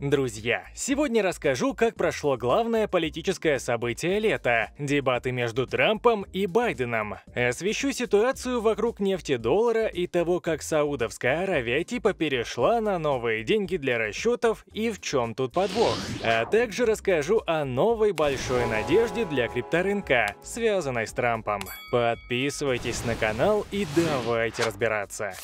Друзья, сегодня расскажу, как прошло главное политическое событие лета – дебаты между Трампом и Байденом. Освещу ситуацию вокруг нефти-доллара и того, как Саудовская Аравия типа перешла на новые деньги для расчетов и в чем тут подвох. А также расскажу о новой большой надежде для крипторынка, связанной с Трампом. Подписывайтесь на канал и давайте разбираться.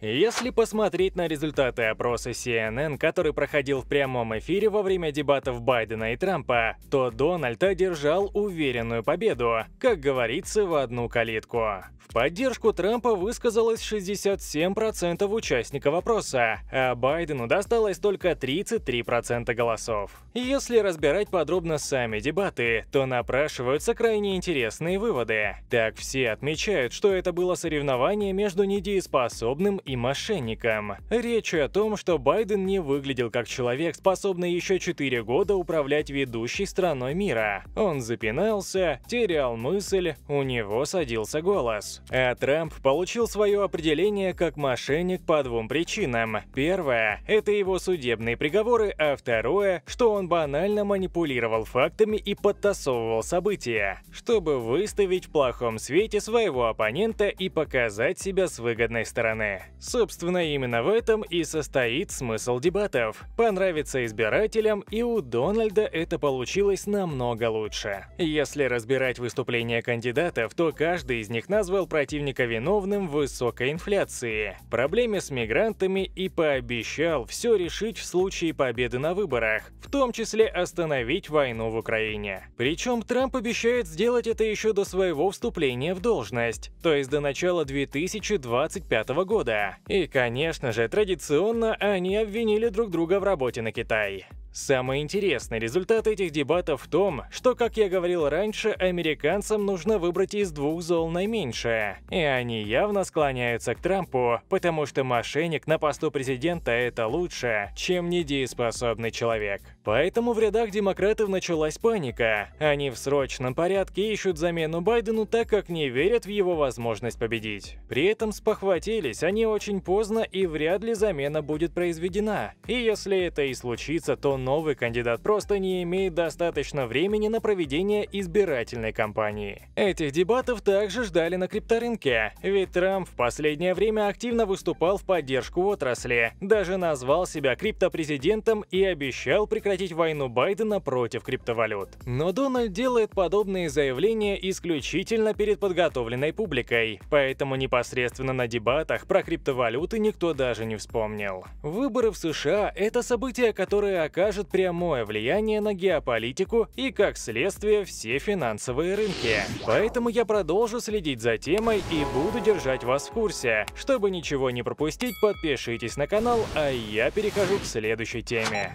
Если посмотреть на результаты опроса CNN, который проходил в прямом эфире во время дебатов Байдена и Трампа, то Дональд одержал уверенную победу, как говорится, в одну калитку. В поддержку Трампа высказалось 67% участников опроса, а Байдену досталось только 33% голосов. Если разбирать подробно сами дебаты, то напрашиваются крайне интересные выводы. Так все отмечают, что это было соревнование между недееспособным и мошенникам. Речь о том, что Байден не выглядел как человек, способный еще 4 года управлять ведущей страной мира. Он запинался, терял мысль, у него садился голос. А Трамп получил свое определение как мошенник по двум причинам. Первое – это его судебные приговоры, а второе – что он банально манипулировал фактами и подтасовывал события, чтобы выставить в плохом свете своего оппонента и показать себя с выгодной стороны. Собственно, именно в этом и состоит смысл дебатов. Понравится избирателям, и у Дональда это получилось намного лучше. Если разбирать выступления кандидатов, то каждый из них назвал противника виновным в высокой инфляции, проблеме с мигрантами и пообещал все решить в случае победы на выборах, в том числе остановить войну в Украине. Причем Трамп обещает сделать это еще до своего вступления в должность, то есть до начала 2025 года. И, конечно же, традиционно они обвинили друг друга в работе на Китай. Самый интересный результат этих дебатов в том, что, как я говорил раньше, американцам нужно выбрать из двух зол наименьшее. И они явно склоняются к Трампу, потому что мошенник на посту президента – это лучше, чем недееспособный человек. Поэтому в рядах демократов началась паника. Они в срочном порядке ищут замену Байдену, так как не верят в его возможность победить. При этом спохватились они очень поздно и вряд ли замена будет произведена. И если это и случится, то новый кандидат просто не имеет достаточно времени на проведение избирательной кампании. Этих дебатов также ждали на крипторынке, ведь Трамп в последнее время активно выступал в поддержку отрасли, даже назвал себя криптопрезидентом и обещал прекратить войну Байдена против криптовалют. Но Дональд делает подобные заявления исключительно перед подготовленной публикой, поэтому непосредственно на дебатах про криптовалюты никто даже не вспомнил. Выборы в США – это событие, которое оказывается окажет прямое влияние на геополитику и, как следствие, все финансовые рынки. Поэтому я продолжу следить за темой и буду держать вас в курсе. Чтобы ничего не пропустить, подпишитесь на канал, а я перехожу к следующей теме.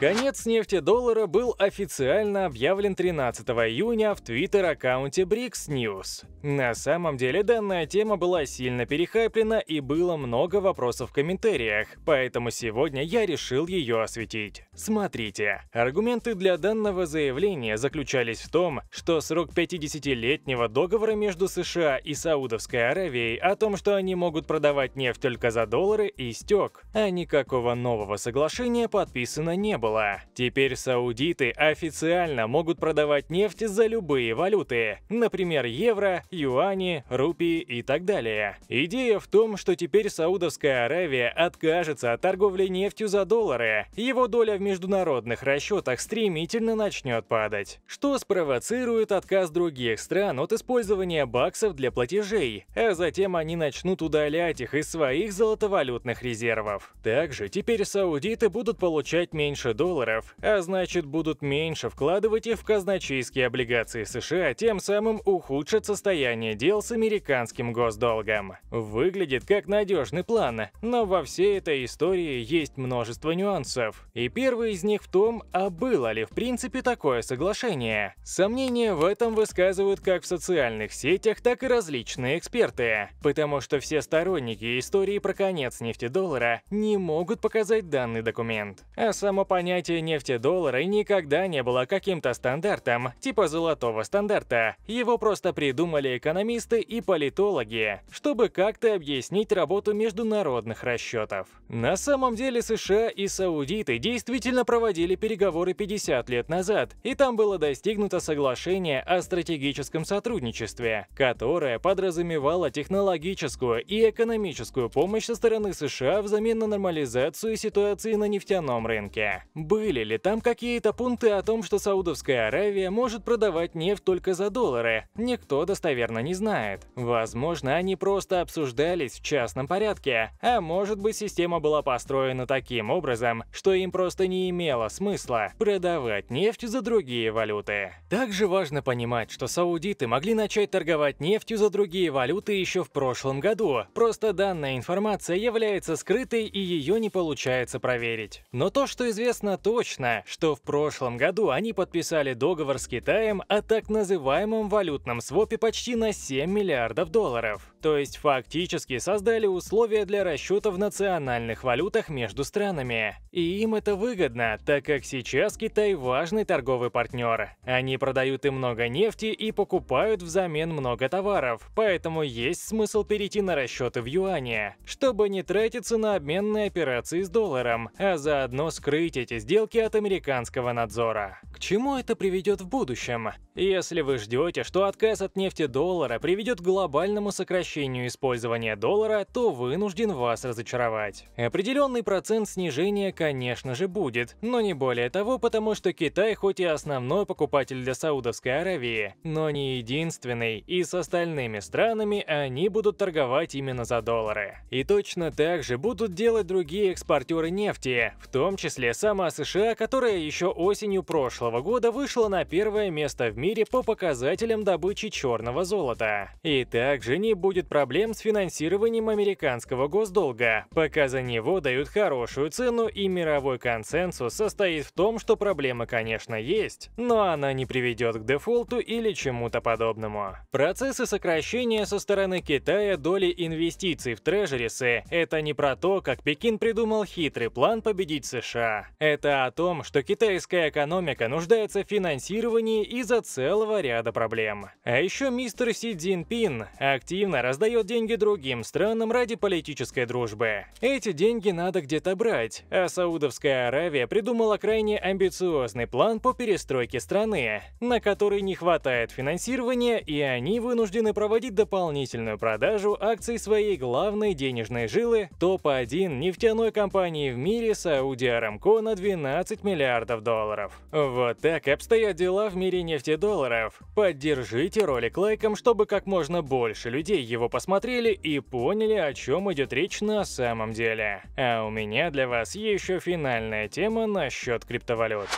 Конец доллара был официально объявлен 13 июня в твиттер-аккаунте BRICS News. На самом деле данная тема была сильно перехайплена и было много вопросов в комментариях, поэтому сегодня я решил ее осветить. Смотрите. Аргументы для данного заявления заключались в том, что срок 50-летнего договора между США и Саудовской Аравией о том, что они могут продавать нефть только за доллары, истек, а никакого нового соглашения подписано не было была. Теперь саудиты официально могут продавать нефть за любые валюты, например, евро, юани, рупии и так далее. Идея в том, что теперь Саудовская Аравия откажется от торговли нефтью за доллары. Его доля в международных расчетах стремительно начнет падать, что спровоцирует отказ других стран от использования баксов для платежей, а затем они начнут удалять их из своих золотовалютных резервов. Также теперь саудиты будут получать меньше долларов, а значит будут меньше вкладывать их в казначейские облигации США, тем самым ухудшат состояние дел с американским госдолгом. Выглядит как надежный план, но во всей этой истории есть множество нюансов. И первый из них в том, а было ли в принципе такое соглашение. Сомнения в этом высказывают как в социальных сетях, так и различные эксперты, потому что все сторонники истории про конец нефти-доллара не могут показать данный документ. А само понятие понятие нефти-доллары никогда не было каким-то стандартом, типа золотого стандарта. Его просто придумали экономисты и политологи, чтобы как-то объяснить работу международных расчетов. На самом деле США и саудиты действительно проводили переговоры 50 лет назад, и там было достигнуто соглашение о стратегическом сотрудничестве, которое подразумевало технологическую и экономическую помощь со стороны США взамен на нормализацию ситуации на нефтяном рынке. Были ли там какие-то пункты о том, что Саудовская Аравия может продавать нефть только за доллары? Никто достоверно не знает. Возможно, они просто обсуждались в частном порядке, а может быть система была построена таким образом, что им просто не имело смысла продавать нефть за другие валюты. Также важно понимать, что саудиты могли начать торговать нефтью за другие валюты еще в прошлом году, просто данная информация является скрытой и ее не получается проверить. Но то, что известно известно точно, что в прошлом году они подписали договор с Китаем о так называемом валютном свопе почти на 7 миллиардов долларов. То есть фактически создали условия для расчета в национальных валютах между странами. И им это выгодно, так как сейчас Китай важный торговый партнер. Они продают им много нефти и покупают взамен много товаров, поэтому есть смысл перейти на расчеты в юане, чтобы не тратиться на обменные операции с долларом, а заодно скрыть эти эти сделки от американского надзора. К чему это приведет в будущем? Если вы ждете, что отказ от нефти доллара приведет к глобальному сокращению использования доллара, то вынужден вас разочаровать. Определенный процент снижения, конечно же, будет, но не более того, потому что Китай хоть и основной покупатель для Саудовской Аравии, но не единственный, и с остальными странами они будут торговать именно за доллары. И точно так же будут делать другие экспортеры нефти, в том числе самые сама США, которая еще осенью прошлого года вышла на первое место в мире по показателям добычи черного золота. И также не будет проблем с финансированием американского госдолга, пока за него дают хорошую цену и мировой консенсус состоит в том, что проблема, конечно, есть, но она не приведет к дефолту или чему-то подобному. Процессы сокращения со стороны Китая доли инвестиций в трежерисы – это не про то, как Пекин придумал хитрый план победить США. Это о том, что китайская экономика нуждается в финансировании из-за целого ряда проблем. А еще мистер Си Цзиньпин активно раздает деньги другим странам ради политической дружбы. Эти деньги надо где-то брать, а Саудовская Аравия придумала крайне амбициозный план по перестройке страны, на который не хватает финансирования, и они вынуждены проводить дополнительную продажу акций своей главной денежной жилы топ-1 нефтяной компании в мире Сауди Арамко на 12 миллиардов долларов. Вот так обстоят дела в мире нефтедолларов. Поддержите ролик лайком, чтобы как можно больше людей его посмотрели и поняли, о чем идет речь на самом деле. А у меня для вас еще финальная тема насчет криптовалют.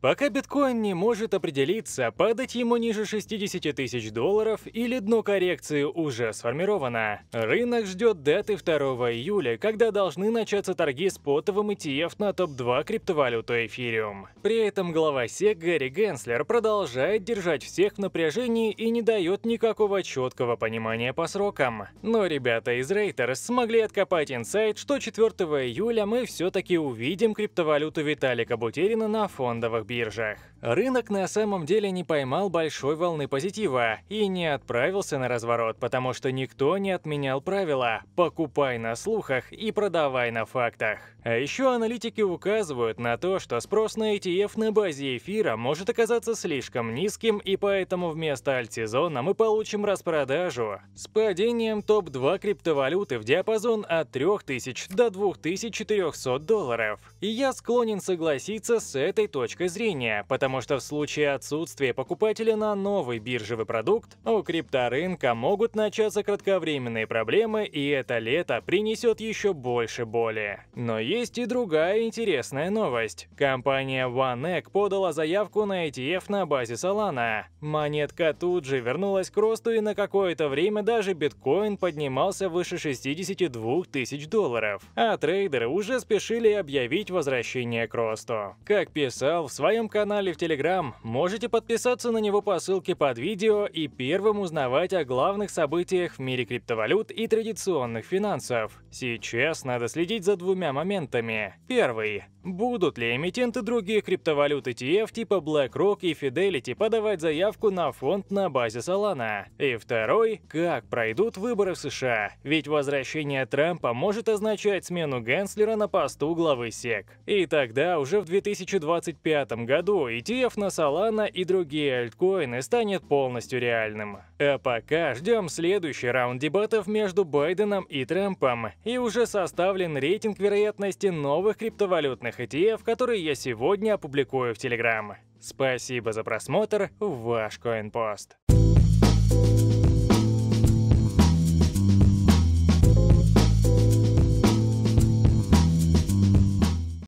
Пока биткоин не может определиться, падать ему ниже 60 тысяч долларов или дно коррекции уже сформировано. Рынок ждет даты 2 июля, когда должны начаться торги с потовым ETF на топ-2 криптовалюту эфириум. При этом глава SEC Гэри Генслер продолжает держать всех в напряжении и не дает никакого четкого понимания по срокам. Но ребята из Reuters смогли откопать инсайт, что 4 июля мы все-таки увидим криптовалюту Виталика Бутерина на фондовых биржах. Рынок на самом деле не поймал большой волны позитива и не отправился на разворот, потому что никто не отменял правила «покупай на слухах и продавай на фактах». А еще аналитики указывают на то, что спрос на ETF на базе эфира может оказаться слишком низким, и поэтому вместо альтсезона мы получим распродажу с падением топ-2 криптовалюты в диапазон от 3000 до 2400 долларов. И я склонен согласиться с этой точкой зрения, потому что в случае отсутствия покупателя на новый биржевый продукт, у крипторынка могут начаться кратковременные проблемы, и это лето принесет еще больше боли. Но есть и другая интересная новость. Компания OneEgg подала заявку на ETF на базе Solana. Монетка тут же вернулась к росту и на какое-то время даже биткоин поднимался выше 62 тысяч долларов. А трейдеры уже спешили объявить возвращение к росту. Как писал в своем канале в Телеграм. Можете подписаться на него по ссылке под видео и первым узнавать о главных событиях в мире криптовалют и традиционных финансов. Сейчас надо следить за двумя моментами. Первый. Будут ли эмитенты других криптовалют ETF типа BlackRock и Fidelity подавать заявку на фонд на базе Solana? И второй. Как пройдут выборы в США? Ведь возвращение Трампа может означать смену Генслера на посту главы СЕК. И тогда уже в 2020 2025 году ETF на Solana и другие альткоины станет полностью реальным. А пока ждем следующий раунд дебатов между Байденом и Трампом, и уже составлен рейтинг вероятности новых криптовалютных ETF, которые я сегодня опубликую в Telegram. Спасибо за просмотр, ваш CoinPost.